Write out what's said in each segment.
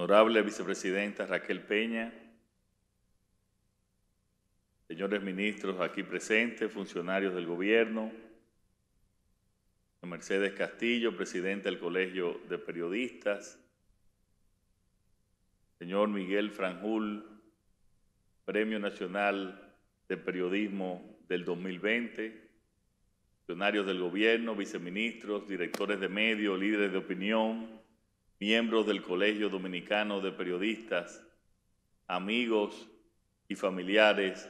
Honorable vicepresidenta Raquel Peña, señores ministros aquí presentes, funcionarios del gobierno, Mercedes Castillo, presidente del Colegio de Periodistas, señor Miguel Franjul, Premio Nacional de Periodismo del 2020, funcionarios del gobierno, viceministros, directores de medios, líderes de opinión, miembros del Colegio Dominicano de Periodistas, amigos y familiares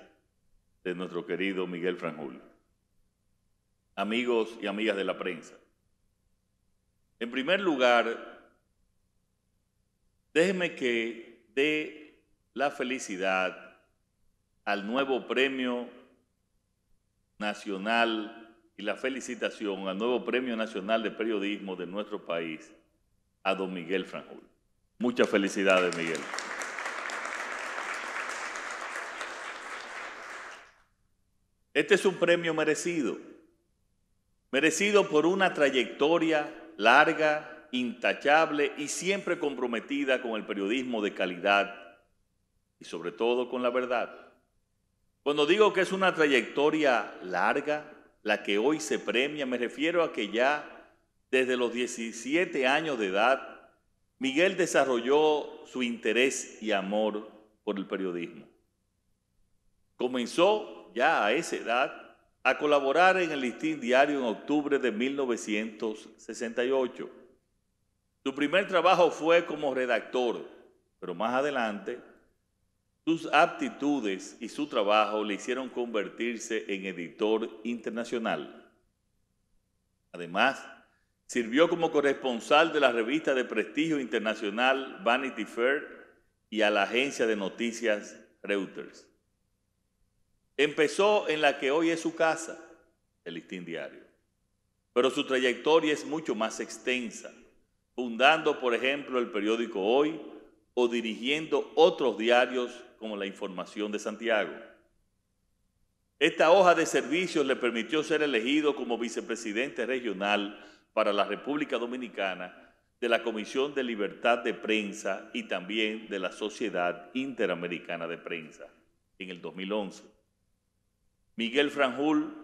de nuestro querido Miguel Franjul, amigos y amigas de la prensa. En primer lugar, déjeme que dé la felicidad al nuevo Premio Nacional y la felicitación al nuevo Premio Nacional de Periodismo de nuestro país, a don Miguel Franjul. Muchas felicidades, Miguel. Este es un premio merecido, merecido por una trayectoria larga, intachable y siempre comprometida con el periodismo de calidad y sobre todo con la verdad. Cuando digo que es una trayectoria larga, la que hoy se premia, me refiero a que ya desde los 17 años de edad, Miguel desarrolló su interés y amor por el periodismo. Comenzó ya a esa edad a colaborar en el listín diario en octubre de 1968. Su primer trabajo fue como redactor, pero más adelante sus aptitudes y su trabajo le hicieron convertirse en editor internacional. Además, Sirvió como corresponsal de la revista de prestigio internacional Vanity Fair y a la agencia de noticias Reuters. Empezó en la que hoy es su casa, el listín diario, pero su trayectoria es mucho más extensa, fundando, por ejemplo, el periódico Hoy o dirigiendo otros diarios como La Información de Santiago. Esta hoja de servicios le permitió ser elegido como vicepresidente regional para la República Dominicana de la Comisión de Libertad de Prensa y también de la Sociedad Interamericana de Prensa en el 2011. Miguel Franjul,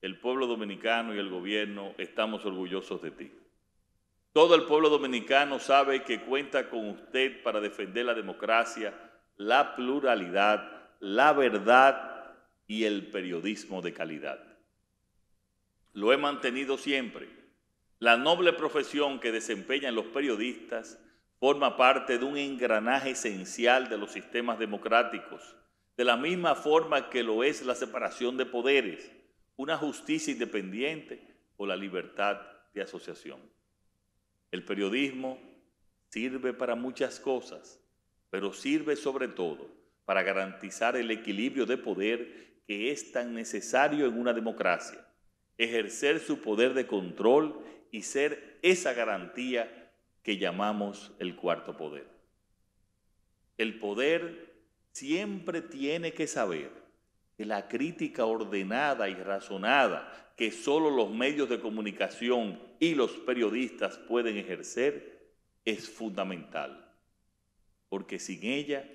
el pueblo dominicano y el gobierno estamos orgullosos de ti. Todo el pueblo dominicano sabe que cuenta con usted para defender la democracia, la pluralidad, la verdad y el periodismo de calidad. Lo he mantenido siempre la noble profesión que desempeñan los periodistas forma parte de un engranaje esencial de los sistemas democráticos, de la misma forma que lo es la separación de poderes, una justicia independiente o la libertad de asociación. El periodismo sirve para muchas cosas, pero sirve sobre todo para garantizar el equilibrio de poder que es tan necesario en una democracia, ejercer su poder de control y ser esa garantía que llamamos el cuarto poder. El poder siempre tiene que saber que la crítica ordenada y razonada que solo los medios de comunicación y los periodistas pueden ejercer es fundamental, porque sin ella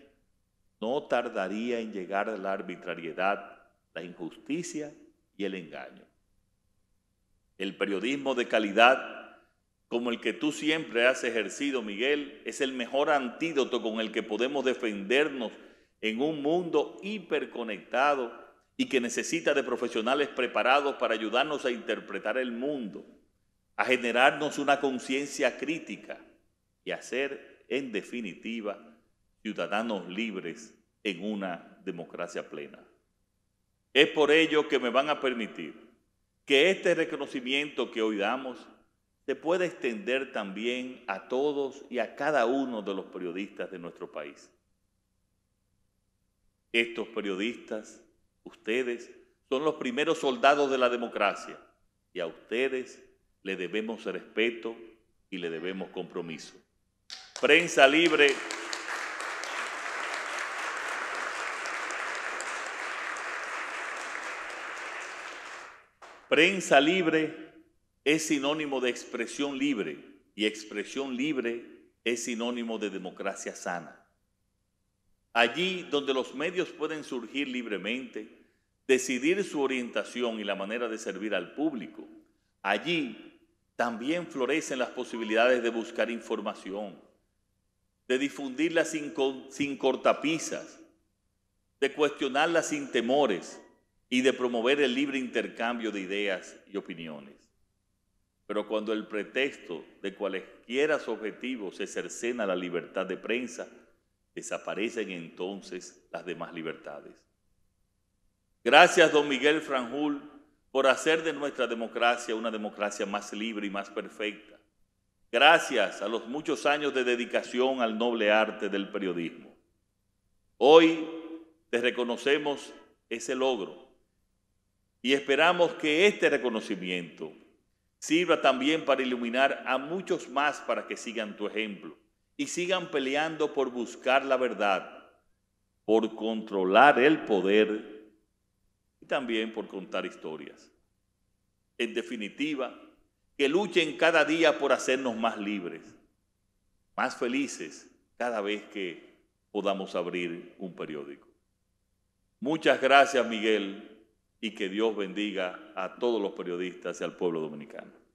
no tardaría en llegar la arbitrariedad, la injusticia y el engaño. El periodismo de calidad, como el que tú siempre has ejercido, Miguel, es el mejor antídoto con el que podemos defendernos en un mundo hiperconectado y que necesita de profesionales preparados para ayudarnos a interpretar el mundo, a generarnos una conciencia crítica y a ser, en definitiva, ciudadanos libres en una democracia plena. Es por ello que me van a permitir que este reconocimiento que hoy damos se pueda extender también a todos y a cada uno de los periodistas de nuestro país. Estos periodistas, ustedes, son los primeros soldados de la democracia y a ustedes le debemos respeto y le debemos compromiso. Prensa libre. Prensa libre es sinónimo de expresión libre y expresión libre es sinónimo de democracia sana. Allí donde los medios pueden surgir libremente, decidir su orientación y la manera de servir al público, allí también florecen las posibilidades de buscar información, de difundirla sin, cortapisas, de cuestionarla sin temores y de promover el libre intercambio de ideas y opiniones. Pero cuando el pretexto de cualesquiera objetivos se cercena la libertad de prensa, desaparecen entonces las demás libertades. Gracias, don Miguel Franjul, por hacer de nuestra democracia una democracia más libre y más perfecta. Gracias a los muchos años de dedicación al noble arte del periodismo. Hoy te reconocemos ese logro y esperamos que este reconocimiento sirva también para iluminar a muchos más para que sigan tu ejemplo y sigan peleando por buscar la verdad, por controlar el poder y también por contar historias. En definitiva, que luchen cada día por hacernos más libres, más felices cada vez que podamos abrir un periódico. Muchas gracias, Miguel, y que Dios bendiga a todos los periodistas y al pueblo dominicano.